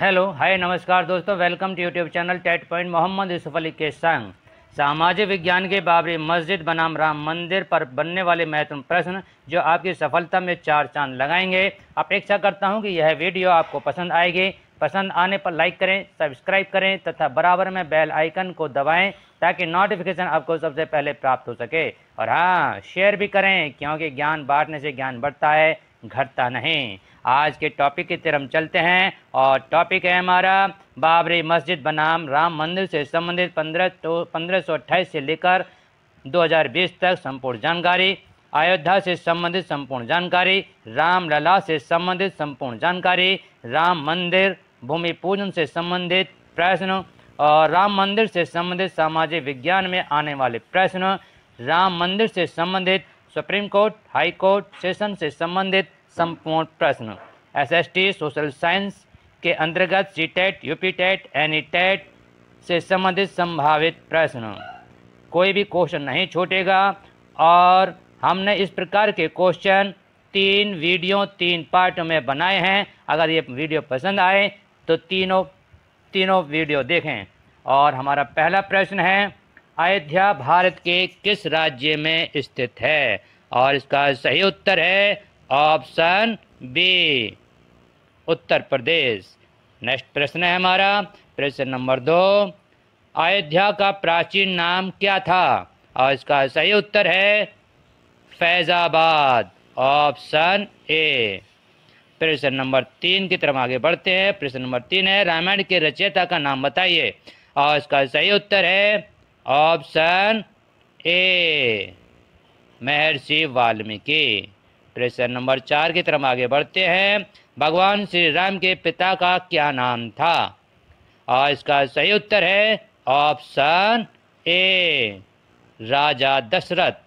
hello hi नमस्कार दोस्तों welcome to YouTube channel TET point Mohammad Yusuf Ali के संग सामाजिक विज्ञान के बाबरी मस्जिद बनाम राम मंदिर पर बनने वाले महत्वपूर्ण प्रश्न जो आपकी सफलता में चार चांद लगाएंगे अपेक्षा करता हूं कि यह वीडियो आपको पसंद आएगी पसंद आने पर लाइक करें सब्सक्राइब करें तथा बराबर में बेल आइकन को दबाएँ ताकि नोटिफिकेशन आपको सबसे पहले प्राप्त हो सके और हाँ शेयर भी करें क्योंकि ज्ञान बांटने से ज्ञान बढ़ता है घटता नहीं आज के टॉपिक की तरफ हम चलते हैं और टॉपिक है हमारा बाबरी मस्जिद बनाम राम मंदिर से संबंधित पंद्रह तो पंद्रह सौ अट्ठाईस से लेकर 2020 तक संपूर्ण जानकारी अयोध्या से संबंधित संपूर्ण जानकारी रामलला से संबंधित संपूर्ण जानकारी राम मंदिर भूमि पूजन से संबंधित प्रश्न और राम मंदिर से संबंधित सामाजिक विज्ञान में आने वाले प्रश्न राम मंदिर से संबंधित supreme court high court session से संबंधित संपूर्ण प्रश्न एसएसटी सोशल साइंस के अंतर्गत C TET UP TET any TET से संबंधित संभावित प्रश्न कोई भी क्वेश्चन नहीं छूटेगा और हमने इस प्रकार के क्वेश्चन तीन वीडियो तीन पार्ट में बनाए हैं अगर ये वीडियो पसंद आए तो तीनों तीनों वीडियो देखें और हमारा पहला प्रश्न है अयोध्या भारत के किस राज्य में स्थित है और इसका सही उत्तर है option B Uttar Pradesh next प्रश्न है हमारा प्रश्न नंबर दो अयोध्या का प्राचीन नाम क्या था और इसका सही उत्तर है फैज़ाबाद ऑप्शन ए प्रश्न नंबर तीन की तरफ आगे बढ़ते हैं प्रश्न नंबर तीन है रामायण के रचयिता का नाम बताइए और इसका सही उत्तर है ऑप्शन ए महर्षि वाल्मीकि प्रश्न नंबर चार की तरफ आगे बढ़ते हैं भगवान श्री राम के पिता का क्या नाम था और इसका सही उत्तर है ऑप्शन ए राजा दशरथ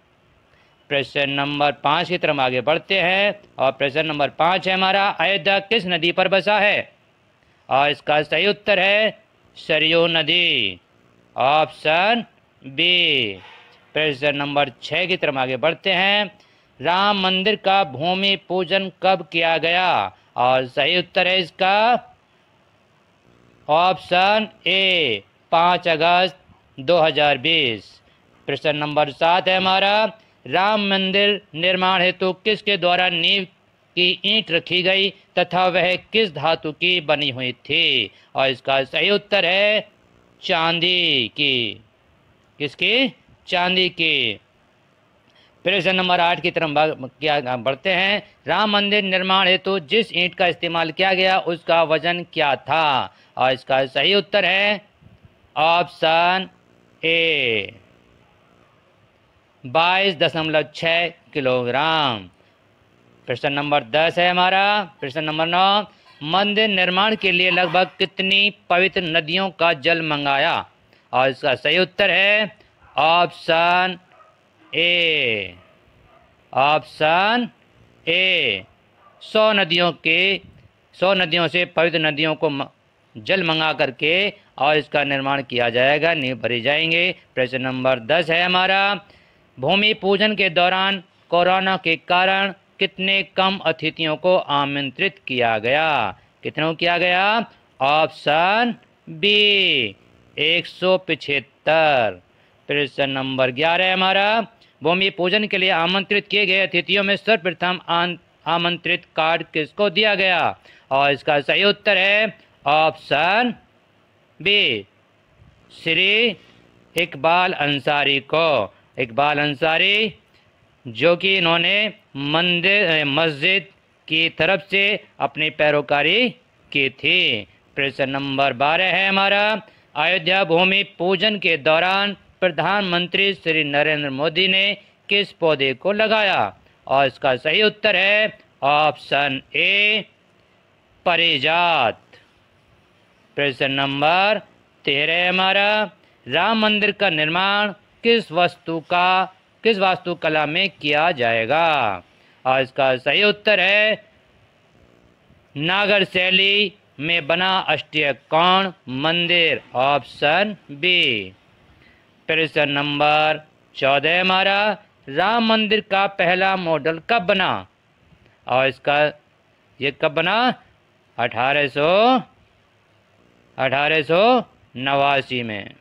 प्रश्न नंबर पाँच की तरफ आगे बढ़ते हैं और प्रश्न नंबर पाँच है हमारा अयोध्या किस नदी पर बसा है और इसका सही उत्तर है सरयू नदी ऑप्शन बी प्रश्न नंबर छः की तरफ आगे बढ़ते हैं राम मंदिर का भूमि पूजन कब किया गया और सही उत्तर है इसका ऑप्शन ए पाँच अगस्त 2020 प्रश्न नंबर सात है हमारा राम मंदिर निर्माण हेतु किसके द्वारा नींव की ईंट रखी गई तथा वह किस धातु की बनी हुई थी और इसका सही उत्तर है चांदी की किसकी चांदी की प्रश्न नंबर आठ की तरफ क्या बढ़ते हैं राम मंदिर निर्माण हेतु तो जिस ईंट का इस्तेमाल किया गया उसका वजन क्या था और इसका सही उत्तर है ऑप्शन ए बाईस दशमलव छः किलोग्राम प्रश्न नंबर दस है हमारा प्रश्न नंबर नौ मंदिर निर्माण के लिए लगभग कितनी पवित्र नदियों का जल मंगाया और इसका सही उत्तर है ऑप्शन ए ऑप्शन ए सौ नदियों के सौ नदियों से पवित्र नदियों को जल मंगा करके और इसका निर्माण किया जाएगा नींव भरे जाएंगे प्रश्न नंबर दस है हमारा भूमि पूजन के दौरान कोरोना के कारण कितने कम अतिथियों को आमंत्रित किया गया कितनों किया गया ऑप्शन बी एक सौ पिछहत्तर प्रश्न नंबर ग्यारह हमारा भूमि पूजन के लिए आमंत्रित किए गए अतिथियों में सर्वप्रथम आमंत्रित कार्ड किसको दिया गया और इसका सही उत्तर है ऑप्शन बी श्री इकबाल अंसारी को इकबाल अंसारी जो कि इन्होंने मंदिर मस्जिद की तरफ से अपनी पैरोकारी की थी प्रश्न नंबर बारह है हमारा अयोध्या भूमि पूजन के दौरान प्रधानमंत्री श्री नरेंद्र मोदी ने किस पौधे को लगाया और इसका सही उत्तर है ऑप्शन ए परिजात प्रश्न नंबर तेरह हमारा राम मंदिर का निर्माण किस वस्तु का किस वास्तुकला में किया जाएगा और इसका सही उत्तर है नागर शैली में बना कौन मंदिर ऑप्शन बी प्रश्न नंबर चौदह हमारा राम मंदिर का पहला मॉडल कब बना और इसका ये कब बना अठारह सौ अठारह सौ नवासी में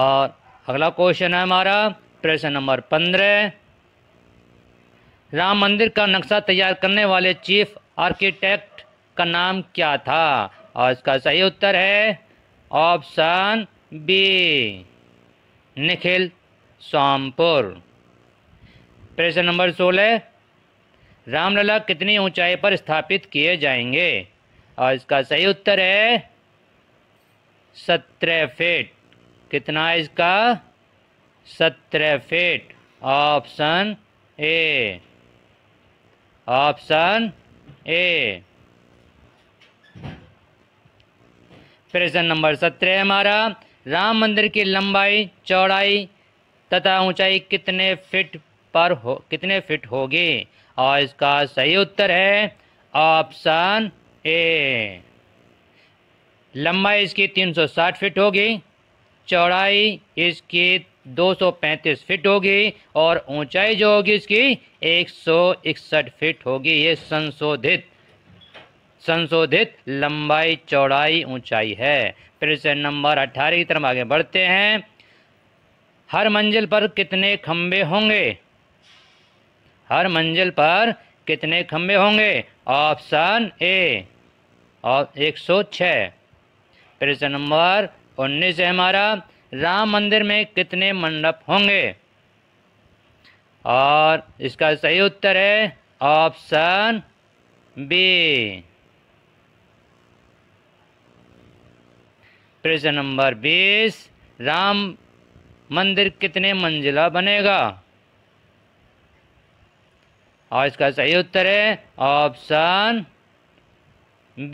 और अगला क्वेश्चन है हमारा प्रश्न नंबर पंद्रह राम मंदिर का नक्शा तैयार करने वाले चीफ आर्किटेक्ट का नाम क्या था और इसका सही उत्तर है ऑप्शन बी निखिल सोमपुर प्रश्न नंबर सोलह रामलला कितनी ऊंचाई पर स्थापित किए जाएंगे और इसका सही उत्तर है सत्रह फीट कितना है इसका सत्रह feet option A option A प्रश्न नंबर सत्रह हमारा राम मंदिर की लंबाई चौड़ाई तथा ऊंचाई कितने फिट पर हो कितने फिट होगी और इसका सही उत्तर है ऑप्शन ए लंबाई इसकी 360 फिट होगी चौड़ाई इसकी 235 फिट होगी और ऊंचाई जो होगी इसकी 161 फीट होगी ये संशोधित संशोधित लंबाई चौड़ाई ऊंचाई है प्रश्न नंबर अट्ठारह की तरफ आगे बढ़ते हैं हर मंजिल पर कितने खम्भे होंगे हर मंजिल पर कितने खम्भे होंगे ऑप्शन ए और एक सौ छ प्रश्न नंबर उन्नीस है हमारा राम मंदिर में कितने मंडप होंगे और इसका सही उत्तर है ऑप्शन बी प्रश्न नंबर बीस राम मंदिर कितने मंजिला बनेगा और इसका सही उत्तर है ऑप्शन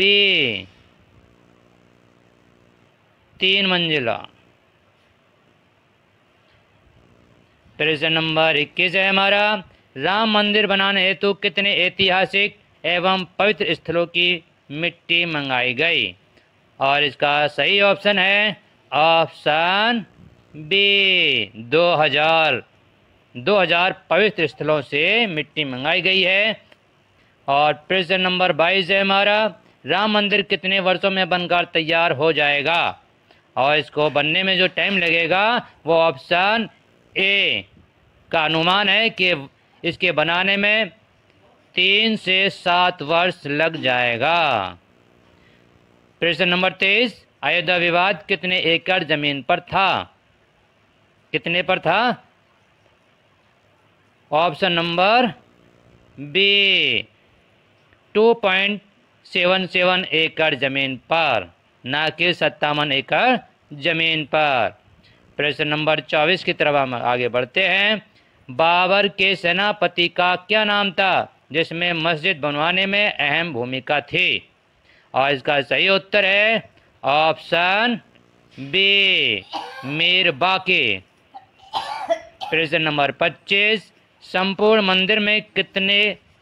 बी तीन मंजिला प्रश्न नंबर इक्कीस है हमारा राम मंदिर बनाने हेतु कितने ऐतिहासिक एवं पवित्र स्थलों की मिट्टी मंगाई गई और इसका सही ऑप्शन है ऑप्शन बी 2000 2000 पवित्र स्थलों से मिट्टी मंगाई गई है और प्रश्न नंबर 22 है हमारा राम मंदिर कितने वर्षों में बनकर तैयार हो जाएगा और इसको बनने में जो टाइम लगेगा वो ऑप्शन ए का अनुमान है कि इसके बनाने में तीन से सात वर्ष लग जाएगा प्रश्न नंबर तेईस अयोध्या विवाद कितने एकड़ जमीन पर था कितने पर था option number B two point seven seven एकड़ जमीन पर ना कि सत्तावन एकड़ जमीन पर प्रश्न नंबर चौबीस की तरफ हम आगे बढ़ते हैं बाबर के सेनापति का क्या नाम था जिसमें मस्जिद बनवाने में अहम भूमिका थी और इसका सही उत्तर है ऑप्शन बी मीर बाकी प्रश्न नंबर 25 संपूर्ण मंदिर में कितने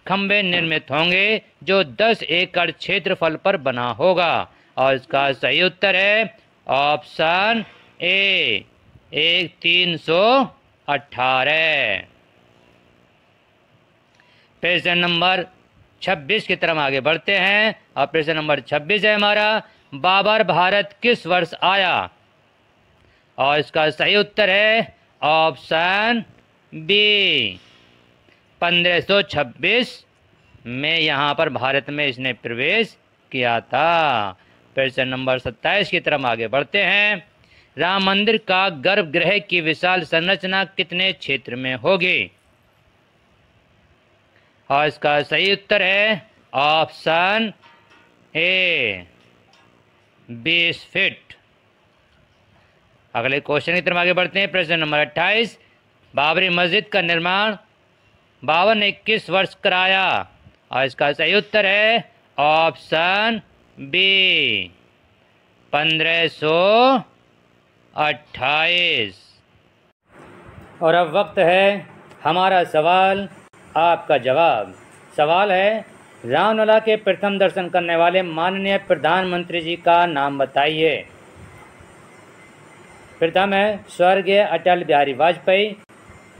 खम्भे निर्मित होंगे जो 10 एकड़ क्षेत्रफल पर बना होगा और इसका सही उत्तर है ऑप्शन ए एक तीन सौ अठारह प्रश्न नंबर 26 की तरफ आगे बढ़ते हैं और प्रश्न नंबर 26 है हमारा बाबर भारत किस वर्ष आया और इसका सही उत्तर है ऑप्शन बी 1526 में यहाँ पर भारत में इसने प्रवेश किया था प्रश्न नंबर 27 की तरफ आगे बढ़ते हैं राम मंदिर का गर्भगृह की विशाल संरचना कितने क्षेत्र में होगी और हाँ, इसका सही उत्तर है ऑप्शन ए बीस फिट अगले क्वेश्चन की तरफ आगे बढ़ते हैं प्रश्न नंबर अट्ठाईस बाबरी मस्जिद का निर्माण बावन इक्कीस वर्ष कराया और इसका सही उत्तर है ऑप्शन बी पंद्रह सौ अट्ठाईस और अब वक्त है हमारा सवाल आपका जवाब सवाल है रामलला के प्रथम दर्शन करने वाले माननीय प्रधानमंत्री जी का नाम बताइए प्रथम है स्वर्गीय अटल बिहारी वाजपेयी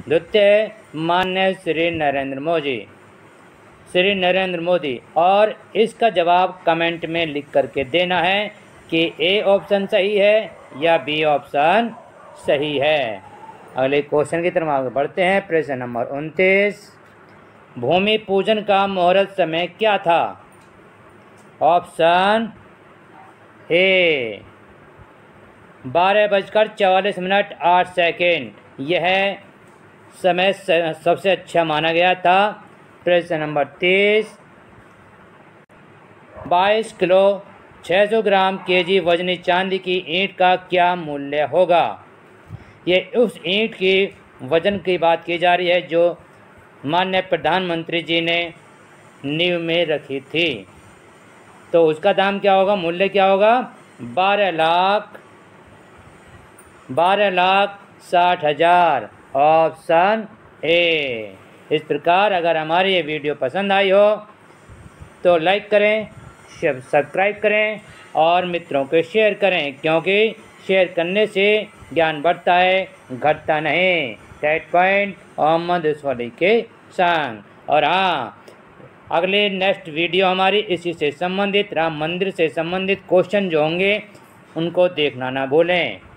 द्वितीय है माननीय श्री नरेंद्र मोदी श्री नरेंद्र मोदी और इसका जवाब कमेंट में लिख करके देना है कि ए ऑप्शन सही है या बी ऑप्शन सही है अगले क्वेश्चन की तरफ आगे बढ़ते हैं प्रश्न नंबर उनतीस भूमि पूजन का मुहूर्त समय क्या था ऑप्शन ए बारह बजकर चवालीस मिनट आठ सेकेंड यह समय सबसे अच्छा माना गया था प्रश्न नंबर तीस बाईस किलो छः सौ ग्राम केजी वजनी चांदी की ईंट का क्या मूल्य होगा ये उस ईंट की वजन की बात की जा रही है जो मान्य प्रधानमंत्री जी ने नींव में रखी थी तो उसका दाम क्या होगा मूल्य क्या होगा बारह लाख बारह लाख साठ हज़ार ऑप्शन ए इस प्रकार अगर हमारी ये वीडियो पसंद आई हो तो लाइक करें सब्सक्राइब करें और मित्रों को शेयर करें क्योंकि शेयर करने से ज्ञान बढ़ता है घटता नहीं टेट पॉइंट मोहम्मद सोली के नुकसान और हाँ अगले नेक्स्ट वीडियो हमारी इसी से संबंधित राम मंदिर से संबंधित क्वेश्चन जो होंगे उनको देखना ना भूलें